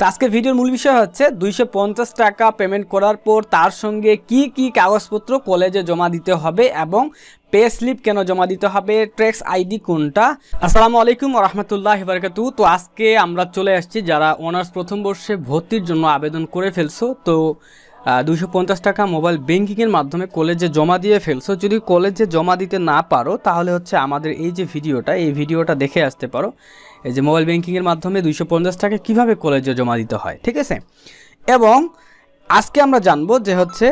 তো আজকের ভিডিওর মূল বিষয় হচ্ছে দুইশো টাকা পেমেন্ট করার পর তার সঙ্গে কি কি কাগজপত্র কলেজে জমা দিতে হবে এবং পে স্লিপ কেন জমা দিতে হবে ট্রেক্স আইডি কোনটা আসসালামু আলাইকুম রহমতুল্লাহ বারকাতু তো আজকে আমরা চলে আসছি যারা অনার্স প্রথম বর্ষে ভর্তির জন্য আবেদন করে ফেলছো তো দুশো পঞ্চাশ টাকা মোবাইল ব্যাঙ্কিংয়ের মাধ্যমে কলেজে জমা দিয়ে ফেলছো যদি কলেজে জমা দিতে না পারো তাহলে হচ্ছে আমাদের এই যে ভিডিওটা এই ভিডিওটা দেখে আসতে পারো এই যে মোবাইল ব্যাঙ্কিংয়ের মাধ্যমে দুইশো পঞ্চাশ টাকা কীভাবে কলেজে জমা দিতে হয় ঠিক আছে এবং আজকে আমরা জানবো যে হচ্ছে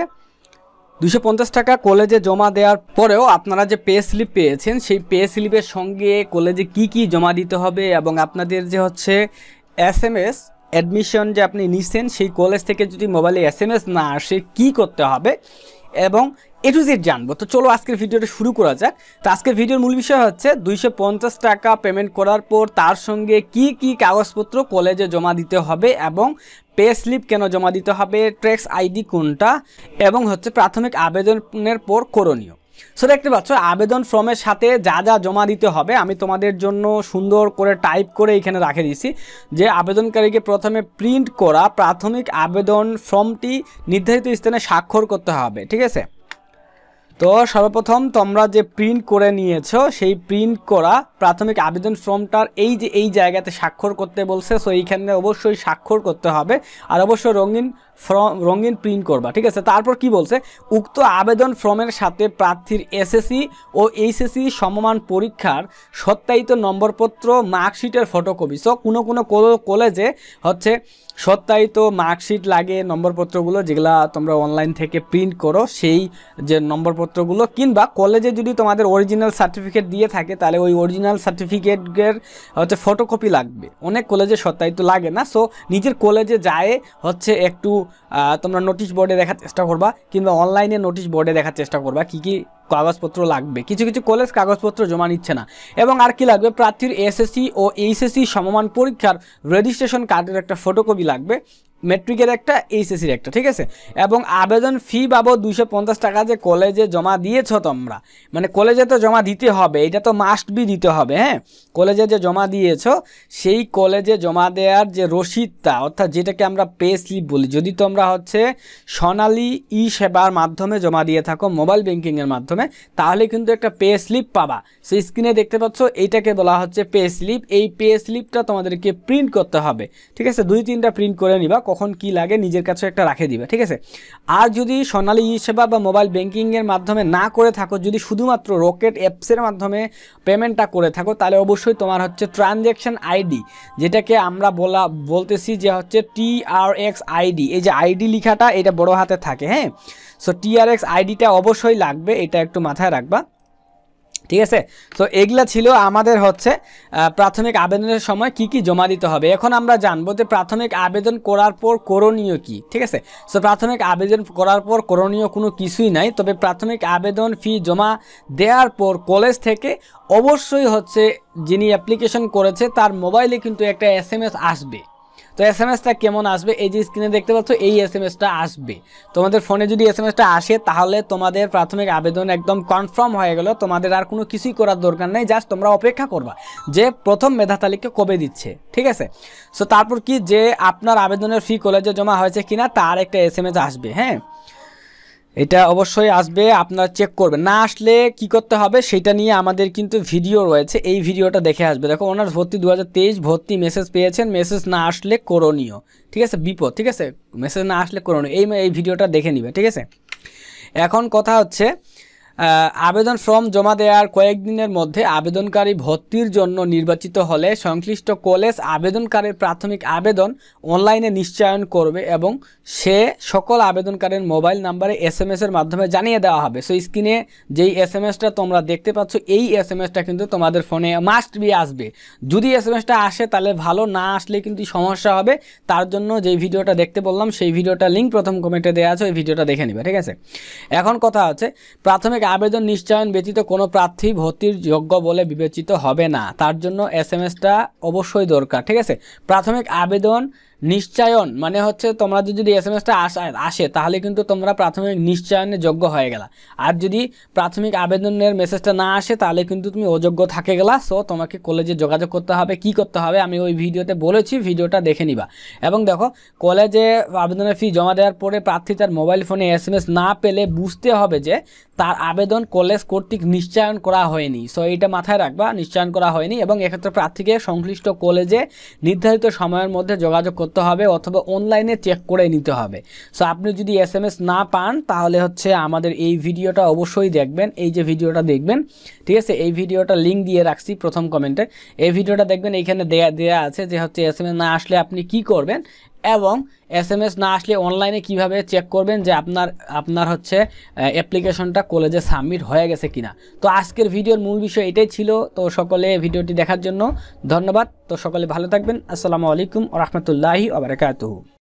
দুশো পঞ্চাশ টাকা কলেজে জমা দেওয়ার পরেও আপনারা যে পে স্লিপ পেয়েছেন সেই পে স্লিপের সঙ্গে কলেজে কি কি জমা দিতে হবে এবং আপনাদের যে হচ্ছে এস এম এস অ্যাডমিশন যে আপনি নিছেন সেই কলেজ থেকে যদি মোবাইলে এস এম এস না আসে কী করতে হবে এবং এ টু জেড জানবো তো চলো আজকের ভিডিওটা শুরু করা যাক তো আজকের ভিডিওর মূল বিষয় হচ্ছে দুইশো টাকা পেমেন্ট করার পর তার সঙ্গে কি কি কাগজপত্র কলেজে জমা দিতে হবে এবং পে স্লিপ কেন জমা দিতে হবে ট্যাক্স আইডি কোনটা এবং হচ্ছে প্রাথমিক আবেদনের পর করণীয় সো দেখতে পাচ্ছ আবেদন ফর্মের সাথে যা যা জমা দিতে হবে আমি তোমাদের জন্য সুন্দর করে টাইপ করে এখানে রাখে দিয়েছি যে আবেদনকারীকে প্রথমে প্রিন্ট করা প্রাথমিক আবেদন ফর্মটি নির্ধারিত স্থানে স্বাক্ষর করতে হবে ঠিক আছে তো সর্বপ্রথম তোমরা যে প্রিন্ট করে নিয়েছো সেই প্রিন্ট করা প্রাথমিক আবেদন ফর্মটার এই যে এই জায়গাতে স্বাক্ষর করতে বলছে সো এইখানে অবশ্যই স্বাক্ষর করতে হবে আর অবশ্যই রঙিন ফর্ম রঙিন প্রিন্ট করবা ঠিক আছে তারপর কি বলছে উক্ত আবেদন ফর্মের সাথে প্রার্থীর এসএসসি ও এইচএসসি সমমান পরীক্ষার সত্যায়িত নম্বরপত্র মার্কশিটের ফটোকপি সো কোনো কোনো কলেজে হচ্ছে সত্যায়িত মার্কশিট লাগে নম্বরপত্রগুলো যেগুলা তোমরা অনলাইন থেকে প্রিন্ট করো সেই যে নম্বরপত্রগুলো কিংবা কলেজে যদি তোমাদের অরিজিনাল সার্টিফিকেট দিয়ে থাকে তাহলে ওই অরিজিনাল সার্টিফিকেটের হচ্ছে ফটোকপি লাগবে অনেক কলেজে সত্যায়িত লাগে না সো নিজের কলেজে যায় হচ্ছে একটু তোমরা নোটিশ বোর্ডে দেখার চেষ্টা করবা কিংবা অনলাইনে নোটিশ বোর্ডে দেখার চেষ্টা করবা কি কি কাগজপত্র লাগবে কিছু কিছু কলেজ কাগজপত্র জমা নিচ্ছে না এবং আর কি লাগবে প্রার্থীর এসএসসি ও এইচএসসি সমমান পরীক্ষার রেজিস্ট্রেশন কার্ডের একটা ফটোকপি লাগবে মেট্রিকের একটা এইচএসির একটা ঠিক আছে এবং আবেদন ফি বাবদ দুইশো পঞ্চাশ টাকা যে কলেজে জমা দিয়েছ তোমরা মানে কলেজে তো জমা দিতে হবে এটা তো মাস্ট বি দিতে হবে হ্যাঁ কলেজে যে জমা দিয়েছ সেই কলেজে জমা দেওয়ার যে রসিদটা অর্থাৎ যেটাকে আমরা পে স্লিপ বলি যদি তোমরা হচ্ছে সোনালি ই সেবার মাধ্যমে জমা দিয়ে থাকো মোবাইল ব্যাঙ্কিংয়ের মাধ্যমে মাধ্যমে তাহলে কিন্তু একটা পে স্লিপ পাবা সেই স্ক্রিনে দেখতে পাচ্ছ এইটাকে বলা হচ্ছে পে স্লিপ এই পে স্লিপটা তোমাদেরকে প্রিন্ট করতে হবে ঠিক আছে দুই তিনটা প্রিন্ট করে নিবা কখন কি লাগে নিজের কাছে একটা রাখে দিবা ঠিক আছে আর যদি সোনালী ই সেবা বা মোবাইল ব্যাঙ্কিংয়ের মাধ্যমে না করে থাকো যদি শুধুমাত্র রকেট অ্যাপসের মাধ্যমে পেমেন্টটা করে থাকো তাহলে অবশ্যই তোমার হচ্ছে ট্রানজ্যাকশন আইডি যেটাকে আমরা বলা বলতেছি যে হচ্ছে টিআরএক্স আইডি এই যে আইডি লেখাটা এটা বড় হাতে থাকে হ্যাঁ সো টিআরএক্স আইডিটা অবশ্যই লাগবে এটা একটু মাথায় রাখবা ঠিক আছে তো এগুলা ছিল আমাদের হচ্ছে প্রাথমিক আবেদনের সময় কি কি জমা দিতে হবে এখন আমরা জানবো যে প্রাথমিক আবেদন করার পর করণীয় কি ঠিক আছে সো প্রাথমিক আবেদন করার পর করণীয় কোনো কিছুই নাই তবে প্রাথমিক আবেদন ফি জমা দেওয়ার পর কলেজ থেকে অবশ্যই হচ্ছে যিনি অ্যাপ্লিকেশন করেছে তার মোবাইলে কিন্তু একটা এস আসবে তো এস এম এসটা কেমন আসবে এই যে স্ক্রিনে দেখতে পাচ্ছ এই এস এম এসটা আসবে তোমাদের ফোনে যদি এস এম এসটা আসে তাহলে তোমাদের প্রাথমিক আবেদন একদম কনফার্ম হয়ে গেল তোমাদের আর কোনো কিছুই করার দরকার নেই জাস্ট তোমরা অপেক্ষা করবা যে প্রথম মেধা তালিকা কবে দিচ্ছে ঠিক আছে সো তারপর কি যে আপনার আবেদনের ফি কলেজে জমা হয়েছে কিনা তার একটা এস এম এস আসবে হ্যাঁ এটা অবশ্যই আসবে আপনারা চেক করবেন না আসলে কি করতে হবে সেটা নিয়ে আমাদের কিন্তু ভিডিও রয়েছে এই ভিডিওটা দেখে আসবে দেখো ওনার ভর্তি দু ভর্তি মেসেজ পেয়েছেন মেসেজ না আসলে করণীয় ঠিক আছে বিপদ ঠিক আছে মেসেজ না আসলে করণীয় এই এই ভিডিওটা দেখে নিবে ঠিক আছে এখন কথা হচ্ছে আবেদন ফর্ম জমা দেওয়ার কয়েকদিনের মধ্যে আবেদনকারী ভর্তির জন্য নির্বাচিত হলে সংশ্লিষ্ট কলেজ আবেদনকারীর প্রাথমিক আবেদন অনলাইনে নিশ্চয়ন করবে এবং সে সকল আবেদনকারীর মোবাইল নাম্বারে এস এম এর মাধ্যমে জানিয়ে দেওয়া হবে সো স্ক্রিনে যেই এস এম এসটা তোমরা দেখতে পাচ্ছ এই এস এম এসটা কিন্তু তোমাদের ফোনে মাস্ট বি আসবে যদি এস এম এসটা আসে তাহলে ভালো না আসলে কিন্তু সমস্যা হবে তার জন্য যেই ভিডিওটা দেখতে বললাম সেই ভিডিওটা লিঙ্ক প্রথম কমেন্টে দেওয়া আছে ওই ভিডিওটা দেখে নিবে ঠিক আছে এখন কথা আছে প্রাথমিক থেকে আবেদন নিশ্চয়ন ব্যতীত কোনো প্রার্থী ভর্তির যোগ্য বলে বিবেচিত হবে না তার জন্য এস এম অবশ্যই দরকার ঠিক আছে প্রাথমিক আবেদন নিশ্চয়ন মানে হচ্ছে তোমরা যদি এস এম এসটা আসে তাহলে কিন্তু তোমরা প্রাথমিক নিশ্চয়নের যোগ্য হয়ে গেলা আর যদি প্রাথমিক আবেদনের মেসেজটা না আসে তাহলে কিন্তু তুমি অযোগ্য থাকে গেলা সো তোমাকে কলেজে যোগাযোগ করতে হবে কি করতে হবে আমি ওই ভিডিওতে বলেছি ভিডিওটা দেখে নিবা এবং দেখো কলেজে আবেদনের ফি জমা দেওয়ার পরে প্রার্থী তার মোবাইল ফোনে এস না পেলে বুঝতে হবে যে তার আবেদন কলেজ কর্তৃক নিশ্চয়ন করা হয়নি সো এটা মাথায় রাখবা নিশ্চয়ন করা হয়নি এবং এক্ষেত্রে প্রার্থীকে সংশ্লিষ্ট কলেজে নির্ধারিত সময়ের মধ্যে যোগাযোগ করতে করতে হবে অথবা অনলাইনে চেক করে নিতে হবে সো আপনি যদি এস না পান তাহলে হচ্ছে আমাদের এই ভিডিওটা অবশ্যই দেখবেন এই যে ভিডিওটা দেখবেন ঠিক আছে এই ভিডিওটা লিঙ্ক দিয়ে রাখছি প্রথম কমেন্টে এই ভিডিওটা দেখবেন এইখানে দেয়া দেয়া আছে যে হচ্ছে এস না আসলে আপনি কি করবেন এবং এস এম এস না আসলে অনলাইনে কিভাবে চেক করবেন যে আপনার আপনার হচ্ছে অ্যাপ্লিকেশনটা কলেজে সাবমিট হয়ে গেছে কিনা তো আজকের ভিডিওর মূল বিষয় এটাই ছিল তো সকলে ভিডিওটি দেখার জন্য ধন্যবাদ তো সকলে ভালো থাকবেন আসসালামু আলাইকুম রহমতুল্লাহি আবরকাত